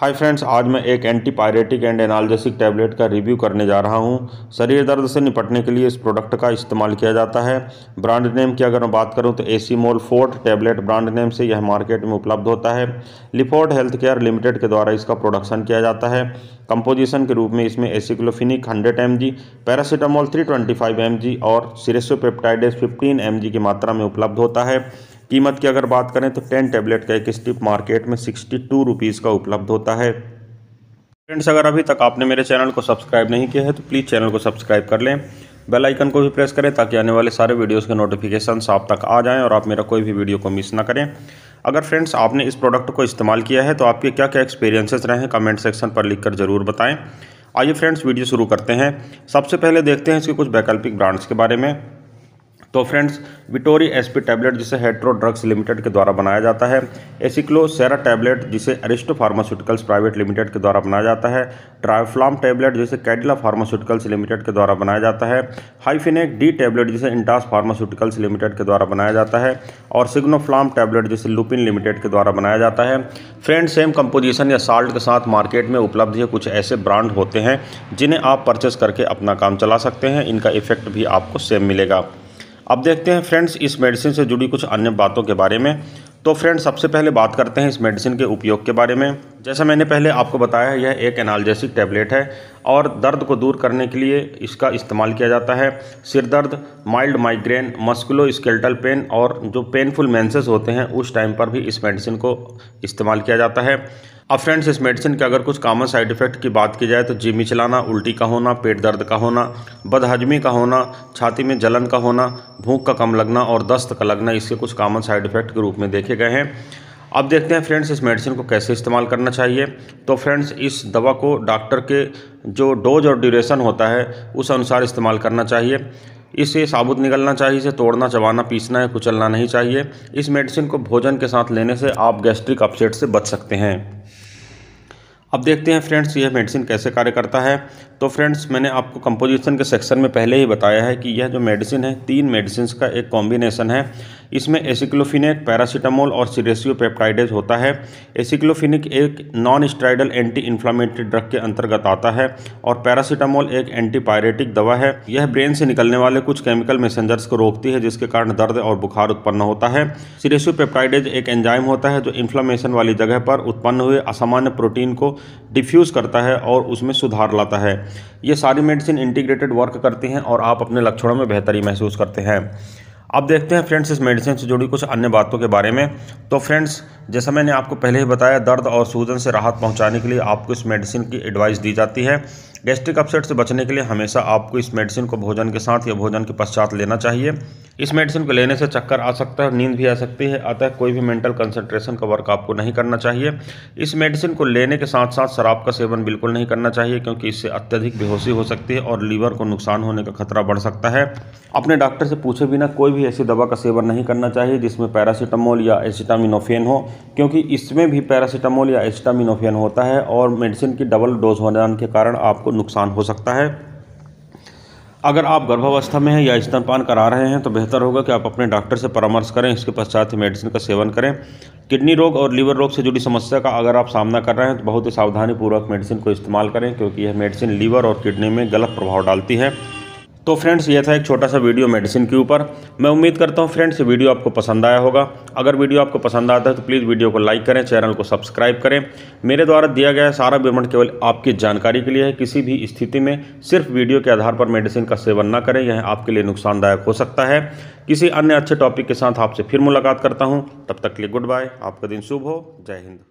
hi friends आज मैं एक antipyretic and analgesic tablet का रिव्यू करने जा रहा हूं शरीर दर्द से निपटने के लिए इस प्रोडक्ट का इस्तेमाल किया जाता है ब्रांड नेम की अगर मैं बात करूं तो Acemol forte tablet brand name से यह मार्केट में उपलब्ध होता है लिफोर्ट हेल्थ केयर लिमिटेड के द्वारा इसका प्रोडक्शन किया जाता है कंपोजिशन के रूप में इसमें aceclofenac hundred M G paracetamol three twenty five M G और सिरेसोपेप्टाइडेस फिफ्टीन एम जी की मात्रा में उपलब्ध होता है कीमत की अगर बात करें तो टेन टैबलेट का एक स्टिप मार्केट में सिक्सटी टू रुपीज़ का उपलब्ध होता है फ्रेंड्स अगर अभी तक आपने मेरे चैनल को सब्सक्राइब नहीं किया है तो प्लीज़ चैनल को सब्सक्राइब कर लें बेल आइकन को भी प्रेस करें ताकि आने वाले सारे वीडियोस के नोटिफिकेशन आप तक आ जाएं और आप मेरा कोई भी वीडियो को मिस ना करें अगर फ्रेंड्स आपने इस प्रोडक्ट को इस्तेमाल किया है तो आपके क्या क्या एक्सपीरियंसेस रहे हैं कमेंट सेक्शन पर लिखकर ज़रूर बताएं आइए फ्रेंड्स वीडियो शुरू करते हैं सबसे पहले देखते हैं इसके कुछ वैकल्पिक ब्रांड्स के बारे में तो फ्रेंड्स विटोरी एसपी टैबलेट जिसे हेट्रो ड्रग्स लिमिटेड के द्वारा बनाया जाता है एसिक्लो सेरा टैबलेट जिसे अरिस्टो फार्मास्यूटिकल्स प्राइवेट लिमिटेड के द्वारा बनाया जाता है ट्राइफ्लाम टैबलेट जिसे कैडिला फार्मास्यूटिकल्स लिमिटेड के द्वारा बनाया जाता है हाइफिनेक डी टैबलेट जिसे इंटास फार्मास्यूटिकल्स लिमिटेड के द्वारा बनाया जाता है और सिग्नोफ्लाम टैबलेट जिसे लुपिन लिमिटेड के द्वारा बनाया जाता है फ्रेंड सेम कंपोजिशन या साल्ट के साथ मार्केट में उपलब्ध ये कुछ ऐसे ब्रांड होते हैं जिन्हें आप परचेस करके अपना काम चला सकते हैं इनका इफेक्ट भी आपको सेम मिलेगा अब देखते हैं फ्रेंड्स इस मेडिसिन से जुड़ी कुछ अन्य बातों के बारे में तो फ्रेंड्स सबसे पहले बात करते हैं इस मेडिसिन के उपयोग के बारे में जैसा मैंने पहले आपको बताया यह एक एनाल्जेसिक टैबलेट है और दर्द को दूर करने के लिए इसका इस्तेमाल किया जाता है सिर दर्द mild migraine musculoskeletal pain और जो पेनफुल मैंसेस होते हैं उस टाइम पर भी इस मेडिसिन को इस्तेमाल किया जाता है अब फ्रेंड्स इस मेडिसिन के अगर कुछ कॉमन साइड इफ़ेक्ट की बात की जाए तो जिमी चलाना उल्टी का होना पेट दर्द का होना बदहजमी का होना छाती में जलन का होना भूख का कम लगना और दस्त का लगना इसके कुछ कॉमन साइड इफ़ेक्ट के रूप में देखे गए हैं अब देखते हैं फ्रेंड्स इस मेडिसिन को कैसे इस्तेमाल करना चाहिए तो फ्रेंड्स इस दवा को डॉक्टर के जो डोज और ड्यूरेशन होता है उस अनुसार इस्तेमाल करना चाहिए इसे साबुत निकलना चाहिए इसे तोड़ना चबाना पीसना या कुचलना नहीं चाहिए इस मेडिसिन को भोजन के साथ लेने से आप गैस्ट्रिक अपसेट से बच सकते हैं अब देखते हैं फ्रेंड्स यह मेडिसिन कैसे कार्य करता है तो फ्रेंड्स मैंने आपको कंपोजिशन के सेक्शन में पहले ही बताया है कि यह जो मेडिसिन है तीन मेडिसिन का एक कॉम्बिनेशन है इसमें एसिक्लोफिनिक पैरासीटामोल और सीरेसियो पेप्टाइडेज होता है एसिक्लोफिनिक एक non steroidal anti inflammatory drug के अंतर्गत आता है और पैरासीटामोल एक एंटीपायरेटिक दवा है यह ब्रेन से निकलने वाले कुछ केमिकल मैसेंजर्स को रोकती है जिसके कारण दर्द और बुखार उत्पन्न होता है सीरेसियो पेप्टाइडेज एक एंजाइम होता है जो इन्फ्लामेशन वाली जगह पर उत्पन्न हुए असामान्य प्रोटीन को डिफ्यूज़ करता है और उसमें सुधार लाता है ये सारी मेडिसिन इंटीग्रेटेड वर्क करती हैं और आप अपने लक्षणों में बेहतरी महसूस करते हैं अब देखते हैं फ्रेंड्स इस मेडिसिन से जुड़ी कुछ अन्य बातों के बारे में तो फ्रेंड्स जैसा मैंने आपको पहले ही बताया दर्द और सूजन से राहत पहुंचाने के लिए आपको इस मेडिसिन की एडवाइस दी जाती है गैस्ट्रिक अपसेट से बचने के लिए हमेशा आपको इस मेडिसिन को भोजन के साथ या भोजन के पश्चात लेना चाहिए इस मेडिसिन को लेने से चक्कर आ सकता है नींद भी आ सकती है अतः कोई भी मेंटल कंसंट्रेशन का वर्क आपको नहीं करना चाहिए इस मेडिसिन को लेने के साथ साथ शराब का सेवन बिल्कुल नहीं करना चाहिए क्योंकि इससे अत्यधिक बेहोशी हो सकती है और लीवर को नुकसान होने का खतरा बढ़ सकता है अपने डॉक्टर से पूछे बिना कोई भी ऐसी दवा का सेवन नहीं करना चाहिए जिसमें पैरासीटामोल या एसिटामिनोफेन हो क्योंकि इसमें भी पैरासीटामोल या एसिटामिनोफेन होता है और मेडिसिन की डबल डोज होने के कारण आपको आपको नुकसान हो सकता है अगर आप गर्भावस्था में हैं या स्तनपान करा रहे हैं तो बेहतर होगा कि आप अपने डॉक्टर से परामर्श करें इसके पश्चात ही मेडिसिन का सेवन करें किडनी रोग और लीवर रोग से जुड़ी समस्या का अगर आप सामना कर रहे हैं तो बहुत ही सावधानीपूर्वक मेडिसिन को इस्तेमाल करें क्योंकि यह मेडिसिन लीवर और किडनी में गलत प्रभाव डालती है तो फ्रेंड्स ये था एक छोटा सा वीडियो मेडिसिन के ऊपर मैं उम्मीद करता हूँ फ्रेंड्स ये वीडियो आपको पसंद आया होगा अगर वीडियो आपको पसंद आता है तो प्लीज़ वीडियो को लाइक करें चैनल को सब्सक्राइब करें मेरे द्वारा दिया गया सारा विवरण केवल आपकी जानकारी के लिए है किसी भी स्थिति में सिर्फ वीडियो के आधार पर मेडिसिन का सेवन न करें यह आपके लिए नुकसानदायक हो सकता है किसी अन्य अच्छे टॉपिक के साथ आपसे फिर मुलाकात करता हूँ तब तक के लिए गुड बाय आपका दिन शुभ हो जय हिंद